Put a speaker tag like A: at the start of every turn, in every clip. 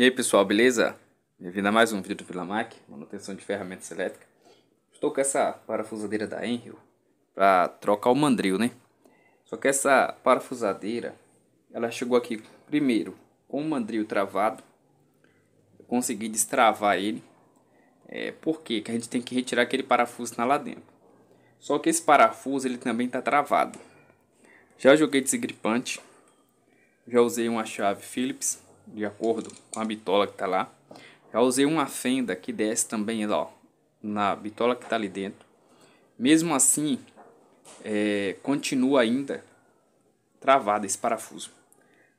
A: E aí pessoal, beleza? Bem-vindo a mais um vídeo do Vilamac, manutenção de ferramentas elétricas. Estou com essa parafusadeira da Enrio para trocar o mandril, né? Só que essa parafusadeira, ela chegou aqui primeiro com o mandril travado. Eu consegui destravar ele. É, por quê? Porque a gente tem que retirar aquele parafuso lá dentro. Só que esse parafuso, ele também está travado. Já joguei desgripante. Já usei uma chave Phillips de acordo com a bitola que está lá. Já usei uma fenda que desce também ó, na bitola que está ali dentro. Mesmo assim, é, continua ainda travado esse parafuso.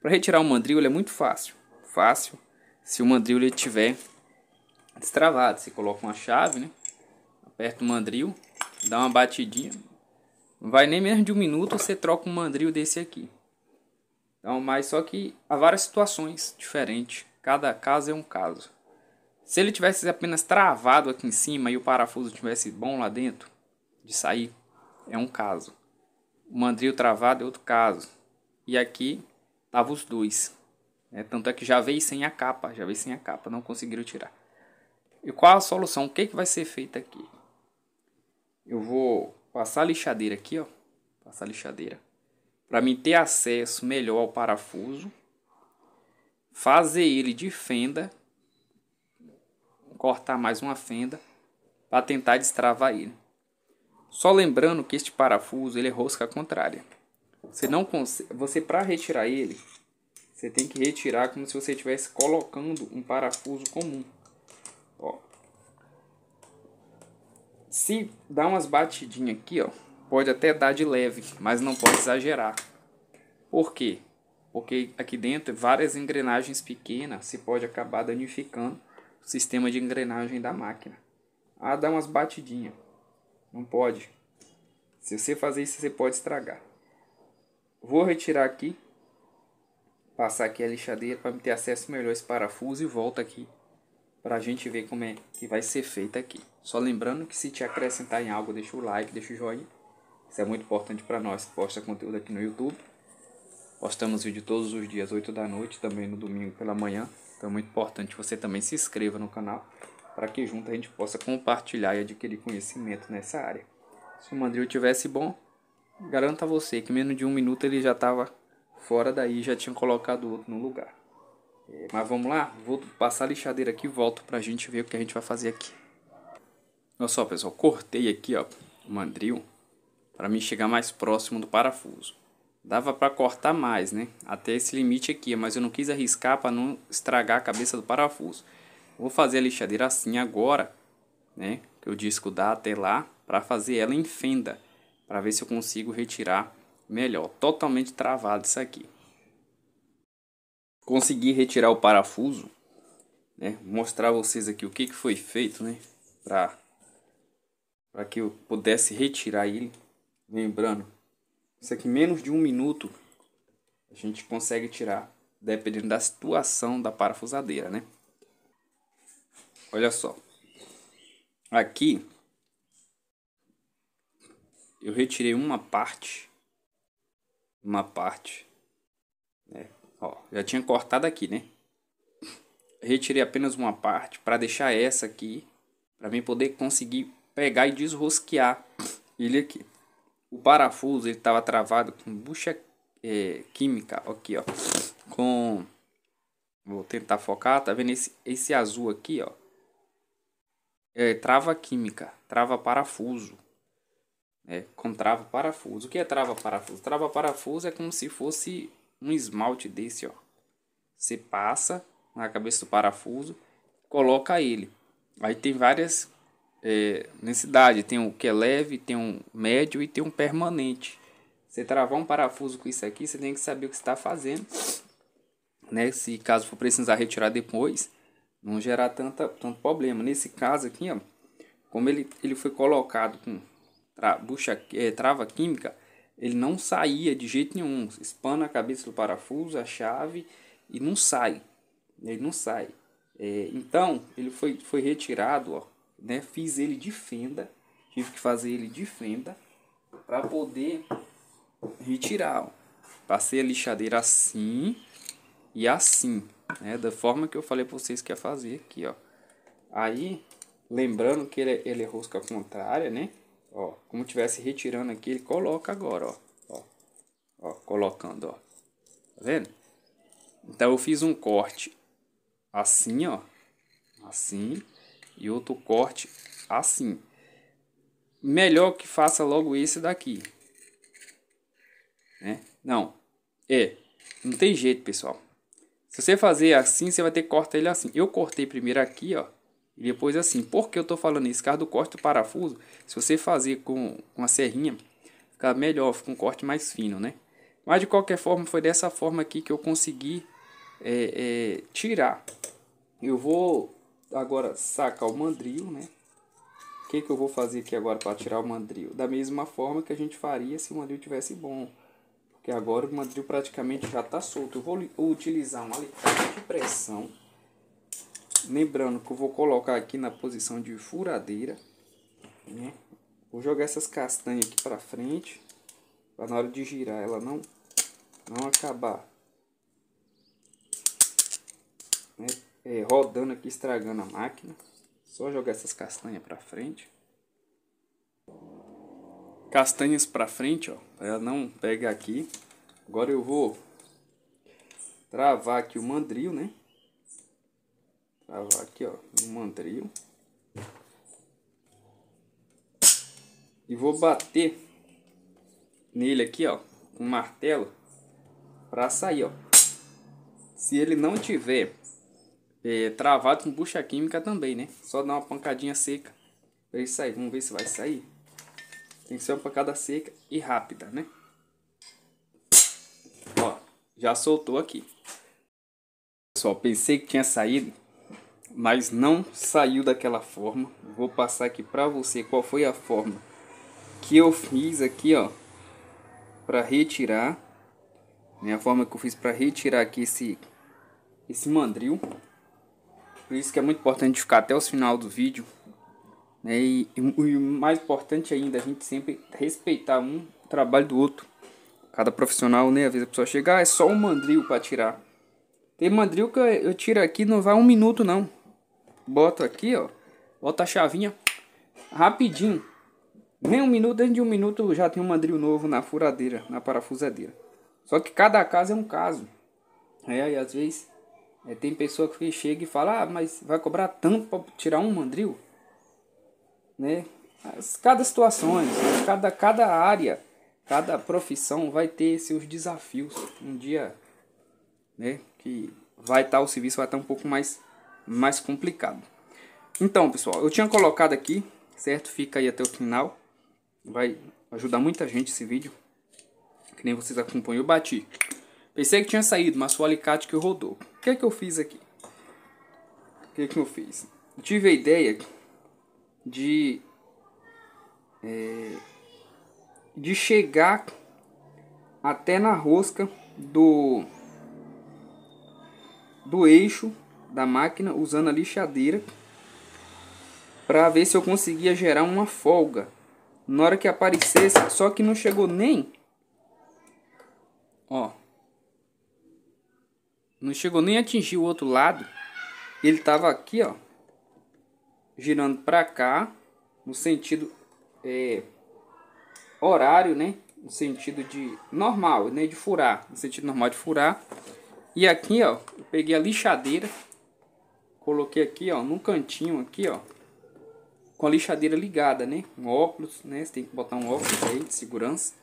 A: Para retirar o mandril é muito fácil. Fácil se o mandril estiver destravado. Você coloca uma chave, né? aperta o mandril, dá uma batidinha. Não vai nem menos de um minuto você troca um mandril desse aqui. Então, mas só que há várias situações diferentes. Cada caso é um caso. Se ele tivesse apenas travado aqui em cima e o parafuso tivesse bom lá dentro de sair, é um caso. O mandril travado é outro caso. E aqui tava os dois. É, tanto é que já veio sem a capa, já veio sem a capa, não conseguiram tirar. E qual a solução? O que, é que vai ser feito aqui? Eu vou passar a lixadeira aqui, ó. Passar a lixadeira para me ter acesso melhor ao parafuso, fazer ele de fenda, cortar mais uma fenda para tentar destravar ele. Só lembrando que este parafuso ele é rosca contrária. Você não consegue, você para retirar ele, você tem que retirar como se você estivesse colocando um parafuso comum. Ó. Se dá umas batidinhas aqui, ó, pode até dar de leve, mas não pode exagerar. Por quê? Porque aqui dentro várias engrenagens pequenas se pode acabar danificando o sistema de engrenagem da máquina. Ah, dá umas batidinhas. Não pode. Se você fazer isso, você pode estragar. Vou retirar aqui, passar aqui a lixadeira para ter acesso melhor a esse parafuso e volta aqui para a gente ver como é que vai ser feito aqui. Só lembrando que se te acrescentar em algo, deixa o like, deixa o joinha. Isso é muito importante para nós. Posta conteúdo aqui no YouTube. Postamos vídeo todos os dias, 8 da noite, também no domingo pela manhã. Então é muito importante você também se inscreva no canal para que junto a gente possa compartilhar e adquirir conhecimento nessa área. Se o Mandril tivesse bom, garanto a você que menos de um minuto ele já estava fora daí já tinha colocado o outro no lugar. É, mas vamos lá, vou passar a lixadeira aqui e volto para a gente ver o que a gente vai fazer aqui. Olha só pessoal, cortei aqui ó, o mandril para me chegar mais próximo do parafuso. Dava para cortar mais, né? Até esse limite aqui, mas eu não quis arriscar para não estragar a cabeça do parafuso. Vou fazer a lixadeira assim agora, né? Que o disco dá até lá, para fazer ela em fenda, para ver se eu consigo retirar melhor. Totalmente travado isso aqui. Consegui retirar o parafuso, né? Mostrar a vocês aqui o que, que foi feito, né? Para para que eu pudesse retirar ele Lembrando, isso aqui menos de um minuto a gente consegue tirar, dependendo da situação da parafusadeira, né? Olha só. Aqui eu retirei uma parte, uma parte, né? Ó, já tinha cortado aqui, né? Retirei apenas uma parte para deixar essa aqui, para mim poder conseguir pegar e desrosquear ele aqui o parafuso ele estava travado com bucha é, química aqui ó com vou tentar focar tá vendo esse, esse azul aqui ó é, trava química trava parafuso é com trava parafuso o que é trava parafuso trava parafuso é como se fosse um esmalte desse ó você passa na cabeça do parafuso coloca ele aí tem várias é, cidade Tem o um que é leve, tem um médio e tem um permanente. Você travar um parafuso com isso aqui, você tem que saber o que está fazendo. Né? Se caso for precisar retirar depois, não gerar tanta, tanto problema. Nesse caso aqui, ó, como ele, ele foi colocado com tra, bucha, é, trava química, ele não saía de jeito nenhum. Espana a cabeça do parafuso, a chave e não sai. Ele não sai. É, então, ele foi, foi retirado, ó, né? Fiz ele de fenda, tive que fazer ele de fenda para poder retirar. Ó. Passei a lixadeira assim e assim, né? Da forma que eu falei para vocês que ia fazer aqui, ó. Aí, lembrando que ele, é, ele é rosca contrária, né? Ó, como tivesse retirando aqui, ele coloca agora, ó. Ó, ó colocando, ó. Tá vendo? Então, eu fiz um corte assim, ó. Assim e outro corte assim. Melhor que faça logo esse daqui. Né? Não, é, não tem jeito, pessoal. Se você fazer assim, você vai ter que cortar ele assim. Eu cortei primeiro aqui, ó, e depois assim. Por que eu tô falando isso? Cara do corte do parafuso, se você fazer com uma serrinha, fica melhor, fica um corte mais fino, né? Mas de qualquer forma, foi dessa forma aqui que eu consegui é, é, tirar. Eu vou agora sacar o mandril, né? O que, que eu vou fazer aqui agora para tirar o mandril? Da mesma forma que a gente faria se o mandril tivesse bom. Porque agora o mandril praticamente já está solto. Eu vou utilizar um alicate de pressão. Lembrando que eu vou colocar aqui na posição de furadeira. Né? Vou jogar essas castanhas aqui para frente. Para na hora de girar ela não, não acabar. Né? é, rodando aqui, estragando a máquina. Só jogar essas castanhas para frente. Castanhas para frente, ó, ela não pegar aqui. Agora eu vou travar aqui o mandril, né? Travar aqui, ó, o mandril. E vou bater nele aqui, ó, com um martelo para sair, ó. Se ele não tiver é, travado com bucha química também, né? Só dar uma pancadinha seca É ele sair. Vamos ver se vai sair. Tem que ser uma pancada seca e rápida, né? Ó, já soltou aqui. Pessoal, pensei que tinha saído, mas não saiu daquela forma. Vou passar aqui pra você qual foi a forma que eu fiz aqui, ó. Pra retirar. Minha né, forma que eu fiz pra retirar aqui esse, esse mandril. Por isso que é muito importante ficar até o final do vídeo. Né? E, o mais importante ainda, a gente sempre respeitar um trabalho do outro. Cada profissional, né? Às vezes a pessoa chegar, ah, é só um mandril para tirar. Tem mandril que eu tiro aqui, não vai um minuto não. Boto aqui, ó. Bota a chavinha rapidinho. Nem um minuto, dentro de um minuto já tem um mandril novo na furadeira, na parafusadeira. Só que cada caso é um caso. É, e às vezes é, tem pessoa que chega e fala, ah, mas vai cobrar tanto para tirar um mandril? Né? As, cada situações, cada, cada área, cada profissão vai ter seus desafios. Um dia né, que vai estar tá, o serviço vai estar tá um pouco mais, mais complicado. Então, pessoal, eu tinha colocado aqui, certo? Fica aí até o final. Vai ajudar muita gente esse vídeo. Que nem vocês acompanham, eu bati Pensei que tinha saído, mas foi o alicate que rodou. O que é que eu fiz aqui? O que é que eu fiz? Eu tive a ideia de... É, de chegar até na rosca do do eixo da máquina usando a lixadeira para ver se eu conseguia gerar uma folga na hora que aparecesse, só que não chegou nem ó não chegou nem a atingir o outro lado. Ele estava aqui, ó. Girando para cá. No sentido é, horário, né? No sentido de normal, né? De furar. No sentido normal de furar. E aqui, ó. Eu peguei a lixadeira. Coloquei aqui, ó. Num cantinho aqui, ó. Com a lixadeira ligada, né? Um óculos, né? Você tem que botar um óculos aí de segurança.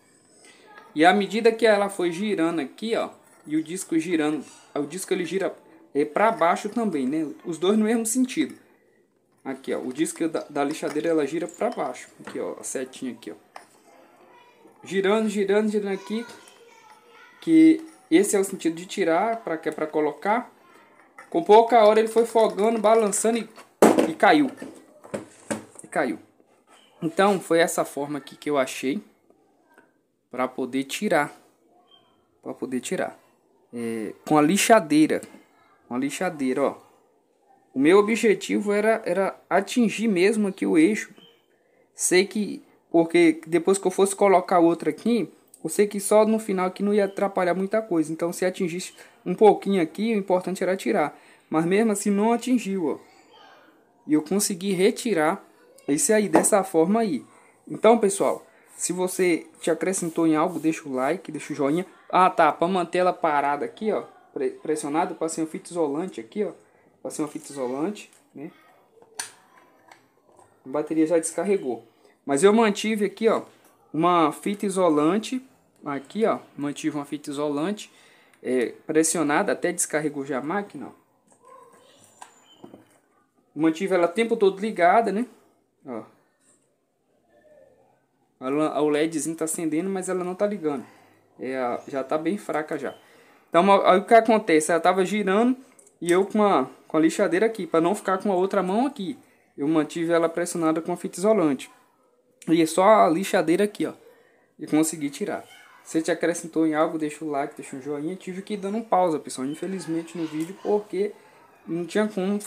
A: E à medida que ela foi girando aqui, ó, e o disco girando o disco ele gira é, para baixo também, né? Os dois no mesmo sentido. Aqui, ó, o disco da, da lixadeira ela gira para baixo. Aqui, ó, a setinha aqui, ó. Girando, girando, girando aqui. Que esse é o sentido de tirar, para que é para colocar. Com pouca hora ele foi fogando, balançando e, e caiu. E caiu. Então, foi essa forma aqui que eu achei para poder tirar. Para poder tirar é, com a lixadeira. a lixadeira, ó. O meu objetivo era, era atingir mesmo aqui o eixo. Sei que, porque depois que eu fosse colocar outra aqui, eu sei que só no final que não ia atrapalhar muita coisa. Então, se atingisse um pouquinho aqui, o importante era tirar. Mas mesmo assim, não atingiu, ó. E eu consegui retirar esse aí, dessa forma aí. Então, pessoal, se você te acrescentou em algo, deixa o like, deixa o joinha. Ah, tá. Para manter ela parada aqui, ó. Pressionada, passei uma fita isolante aqui, ó. Passei uma fita isolante, né? A bateria já descarregou. Mas eu mantive aqui, ó. Uma fita isolante. Aqui, ó. Mantive uma fita isolante. É, pressionada, até descarregou já a máquina, ó. Mantive ela o tempo todo ligada, né? Ó. O LEDzinho tá acendendo, mas ela não tá ligando. É, já tá bem fraca já. Então, o que acontece? Ela tava girando e eu com a, com a lixadeira aqui, para não ficar com a outra mão aqui. Eu mantive ela pressionada com a fita isolante. E é só a lixadeira aqui, ó. E consegui tirar. Se te acrescentou em algo, deixa o like, deixa um joinha. Tive que ir dando um pausa, pessoal, infelizmente no vídeo, porque não tinha como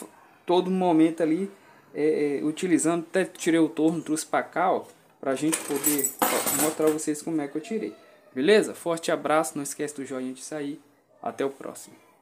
A: todo momento ali é, é, utilizando. Até tirei o torno, trouxe pra cá, ó, pra gente poder ó, mostrar vocês como é que eu tirei. Beleza? Forte abraço, não esquece do joinha de sair. Até o próximo.